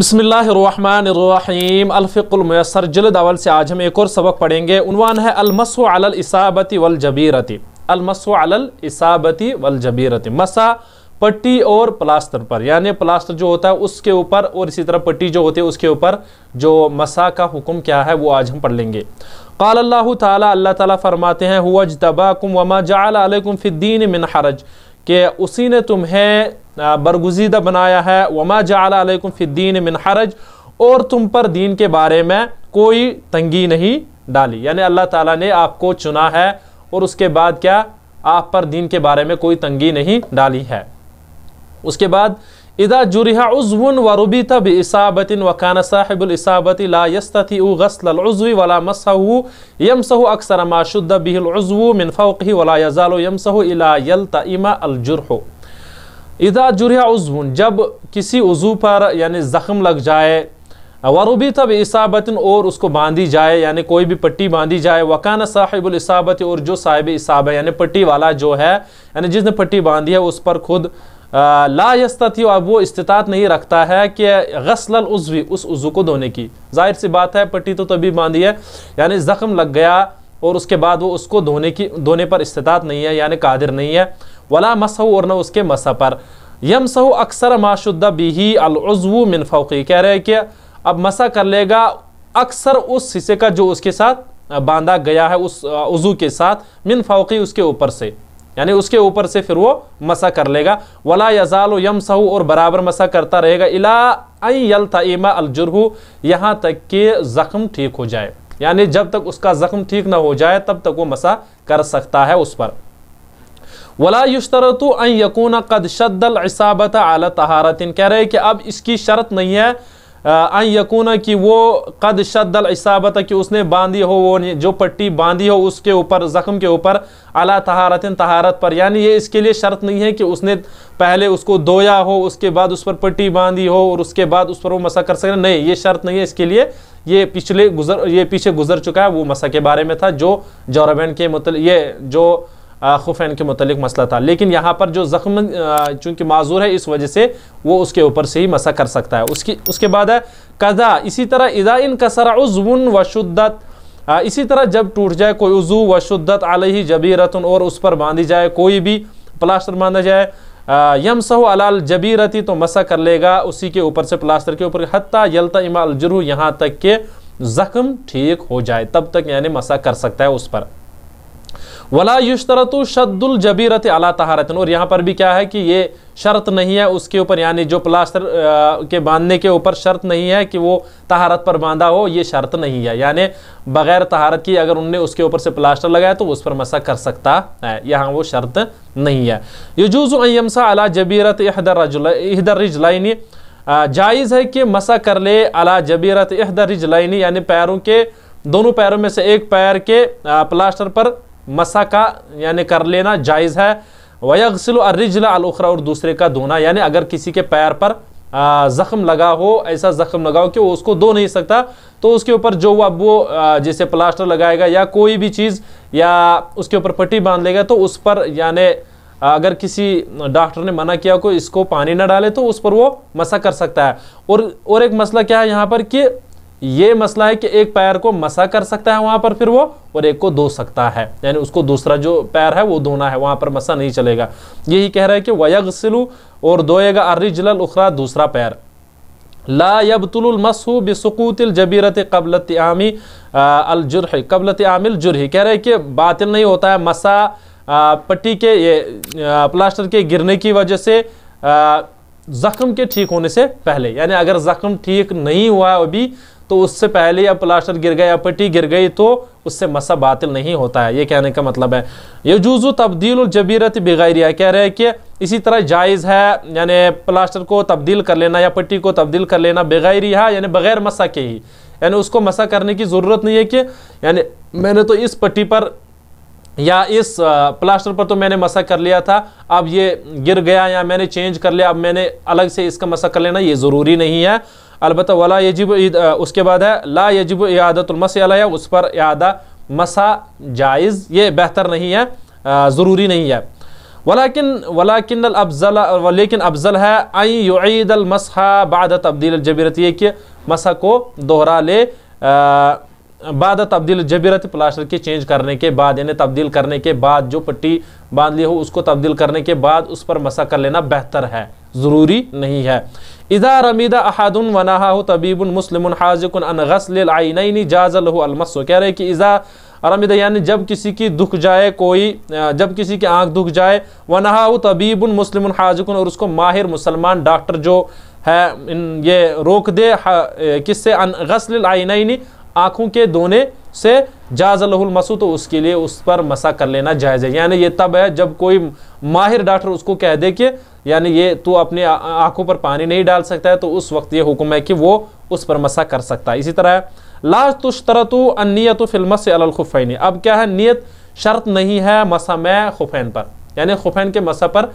بسم اللہ الرحمن الرحیم الفق المیسر جلد اول سے آج ہم ایک اور سبق پڑھیں گے عنوان ہے المس ولیل اسابتی المسو المس الاسابتی والجبیرتی مسا پٹی اور پلاستر پر یعنی پلاستر جو ہوتا ہے اس کے اوپر اور اسی طرح پٹی جو ہوتی ہے اس کے اوپر جو مسا کا حکم کیا ہے وہ آج ہم پڑھ لیں گے قال اللہ تعالیٰ اللہ تعالیٰ فرماتے ہیں ہوا اجتباکم وما جعل علیکم فی الدین من حرج کہ اسی نے تمہیں برگزیدہ بنایا ہے جعل علیکم فی الدین من حرج اور تم پر دین کے بارے میں کوئی تنگی نہیں ڈالی یعنی اللہ تعالیٰ نے آپ کو چنا ہے اور اس کے بعد کیا آپ پر دین کے بارے میں کوئی تنگی نہیں ڈالی ہے اس کے بعد اذا جرح عضو وربط باصابه وكان صاحب الاصابه لا يستطيع غسل العضو ولا مسحه يمسه اكثر ما شد به العضو من فوقه ولا يزال يمسه الى يلتئم الجرح اذا جرح عضو جب کسی عضو پر یعنی زخم لگ جائے وربی تب اصابت اور اس کو باندھی جائے یعنی کوئی بھی پٹی باندھی جائے وکانہ صاحب الاصابت اور جو صاحب اصابہ یعنی پٹی والا جو ہے یعنی جس نے پٹی باندھی ہے اس پر خود لا یستتی اب وہ استطاعت نہیں رکھتا ہے کہ غسل العضوی اس عضو کو دھونے کی ظاہر سی بات ہے پٹی تو تبھی باندھی ہے یعنی زخم لگ گیا اور اس کے بعد وہ اس کو دھونے کی دھونے پر استطاعت نہیں ہے یعنی قادر نہیں ہے ولا مسح اور نہ اس کے مسح پر یہ مسعو اکثر معاشدہ بیہی العضو فوقی کہہ رہے کہ اب مسح کر لے گا اکثر اس حصے کا جو اس کے ساتھ باندھا گیا ہے اس عضو کے ساتھ من فوقی اس کے اوپر سے یعنی اس کے اوپر سے پھر وہ مسا کر لے گا وَلَا يَزَالُ يَمْسَهُ اور برابر مسا کرتا رہے گا اِلَا اَنْ يَلْتَعِمَا الْجُرْهُ یہاں تک کہ زخم ٹھیک ہو جائے یعنی جب تک اس کا زخم ٹھیک نہ ہو جائے تب تک وہ مسا کر سکتا ہے اس پر وَلَا يُشْتَرَتُ اَنْ يَكُونَ قَدْ شَدَّ الْعِصَابَةَ عَلَى تَحَارَةٍ کہہ رہے کہ اب اس کی شرط نہیں ہے ان یقون کہ وہ قد شد العصابت ہے کہ اس نے باندھی ہو وہ جو پٹی باندھی ہو اس کے اوپر زخم کے اوپر اعلیٰ تہارت تہارت پر یعنی یہ اس کے لیے شرط نہیں ہے کہ اس نے پہلے اس کو دویا ہو اس کے بعد اس پر پٹی باندھی ہو اور اس کے بعد اس پر وہ مسا کر سکے نہیں یہ شرط نہیں ہے اس کے لیے یہ پچھلے گزر یہ پیچھے گزر چکا ہے وہ مسا کے بارے میں تھا جو جوربین کے متعلق یہ جو خفین کے متعلق مسئلہ تھا لیکن یہاں پر جو زخم چونکہ معذور ہے اس وجہ سے وہ اس کے اوپر سے ہی مسا کر سکتا ہے اس کی اس کے بعد ہے قدہ اسی طرح اذا ان کثر عضون و شدت اسی طرح جب ٹوٹ جائے کوئی عضو و شدت علیہ جبیرتن اور اس پر باندھی جائے کوئی بھی پلاسٹر باندھا جائے یمسہ علال جبیرتی تو مسا کر لے گا اسی کے اوپر سے پلاسٹر کے اوپر حتی یلتا اما جرو یہاں تک کہ زخم ٹھیک ہو جائے تب تک یعنی مسا کر سکتا ہے اس پر ولا یشترت شد الجبیرت الا تہارت اور یہاں پر بھی کیا ہے کہ یہ شرط نہیں ہے اس کے اوپر یعنی جو پلاسٹر کے باندھنے کے اوپر شرط نہیں ہے کہ وہ تہارت پر باندھا ہو یہ شرط نہیں ہے یعنی بغیر طہارت کی اگر ان نے اس کے اوپر سے پلاسٹر لگایا تو اس پر مسا کر سکتا ہے یہاں وہ شرط نہیں ہے یجوز ان یمسا علی جبیرت احدر عہدرج جائز ہے کہ مسا کر لے علی جبیرت احدر لائنی یعنی پیروں کے دونوں پیروں میں سے ایک پیر کے پلاسٹر پر مسا کا یعنی کر لینا جائز ہے ویغسل الرجل و اور دوسرے کا دھونا یعنی اگر کسی کے پیر پر زخم لگا ہو ایسا زخم لگا ہو کہ وہ اس کو دھو نہیں سکتا تو اس کے اوپر جو اب وہ جیسے پلاسٹر لگائے گا یا کوئی بھی چیز یا اس کے اوپر پٹی باندھ لے گا تو اس پر یعنی اگر کسی ڈاکٹر نے منع کیا کوئی اس کو پانی نہ ڈالے تو اس پر وہ مسا کر سکتا ہے اور اور ایک مسئلہ کیا ہے یہاں پر کہ یہ مسئلہ ہے کہ ایک پیر کو مسا کر سکتا ہے وہاں پر پھر وہ اور ایک کو دھو سکتا ہے یعنی اس کو دوسرا جو پیر ہے وہ دھونا ہے وہاں پر مسا نہیں چلے گا یہی کہہ رہا ہے کہ وَيَغْسِلُ اور دوئے گا اَرِّجْلَ الْأُخْرَى دوسرا پیر لا یبت بِسُقُوتِ الْجَبِيرَةِ قَبْلَتِ قبل الجرح قَبْلَتِ عَامِ الْجُرْحِ کہہ رہے کہ باطل نہیں ہوتا ہے مسا پٹی کے پلاسٹر کے گرنے کی وجہ سے زخم کے ٹھیک ہونے سے پہلے یعنی اگر زخم ٹھیک نہیں ہوا ابھی تو اس سے پہلے یا پلاسٹر گر گیا پٹی گر گئی تو اس سے مسا باطل نہیں ہوتا ہے یہ کہنے کا مطلب ہے یہ جوزو تبدیل الجبیرت بغیریہ کہہ رہے کہ اسی طرح جائز ہے یعنی پلاسٹر کو تبدیل کر لینا یا پٹی کو تبدیل کر لینا بغیریہ ہاں، یعنی بغیر مسا کے ہی یعنی اس کو مسا کرنے کی ضرورت نہیں ہے کہ یعنی میں نے تو اس پٹی پر یا اس پلاسٹر پر تو میں نے مسا کر لیا تھا اب یہ گر گیا یا میں نے چینج کر لیا اب میں نے الگ سے اس کا مسا کر لینا یہ ضروری نہیں ہے البتہ ولا یجب اس کے بعد ہے لا یجب اعادت المسََ علیہ اس پر اعادہ مسا جائز یہ بہتر نہیں ہے ضروری نہیں ہے ولیکن ولیکن الافضل و لیکن افضل ہے یعید المسح بعد تبدیلجبیرت یہ کہ مسح کو دہرا لے بعد تبدیل جبیرت پلاسٹر کے چینج کرنے کے بعد یعنی تبدیل کرنے کے بعد جو پٹی باندھ لی ہو اس کو تبدیل کرنے کے بعد اس پر مسح کر لینا بہتر ہے ضروری نہیں ہے اذا رمیدہ احد ونہا ہو تبیب المسلم الحاظکن ان غسل جاز له المس کہہ رہے کہ اذا رمدہ یعنی جب کسی کی دکھ جائے کوئی جب کسی کی آنکھ دکھ جائے وہ نہا ہو تبیب اور اس کو ماہر مسلمان ڈاکٹر جو ہے یہ روک دے کس سے ان غسل العینین آنکھوں کے دونے سے جاز اللہ المسو تو اس کے لیے اس پر مسا کر لینا جائز ہے یعنی یہ تب ہے جب کوئی ماہر ڈاکٹر اس کو کہہ دے کہ یعنی یہ تو اپنے آنکھوں پر پانی نہیں ڈال سکتا ہے تو اس وقت یہ حکم ہے کہ وہ اس پر مسا کر سکتا ہے اسی طرح ہے لا تشترتو نیت فی فلمت علی الخفین اب کیا ہے نیت شرط نہیں ہے مسا میں خفین پر یعنی خفین کے مسا پر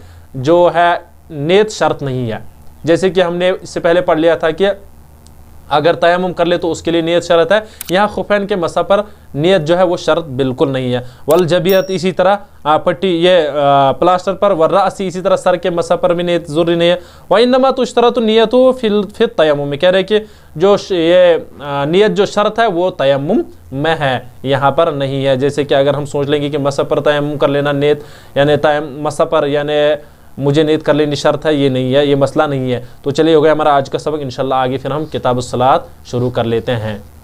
جو ہے نیت شرط نہیں ہے جیسے کہ ہم نے اس سے پہلے پڑھ لیا تھا کہ اگر تیمم کر لے تو اس کے لیے نیت شرط ہے یہاں خفین کے پر نیت جو ہے وہ شرط بالکل نہیں ہے والجبیت اسی طرح پٹی یہ پلاسٹر پر ورہ اسی اسی طرح سر کے مسئلہ پر بھی نیت ضروری نہیں ہے وانما تو اس طرح تو نیت ہو پھر کہہ رہے کہ جو یہ نیت جو شرط ہے وہ تیمم میں ہے یہاں پر نہیں ہے جیسے کہ اگر ہم سوچ لیں گے کہ مسئلہ پر تیمم کر لینا نیت یعنی مسئلہ پر یعنی مجھے نیت کر لینی شرط ہے یہ نہیں ہے یہ مسئلہ نہیں ہے تو چلیے ہو گیا ہمارا آج کا سبق انشاءاللہ آگے پھر ہم کتاب الصلاة شروع کر لیتے ہیں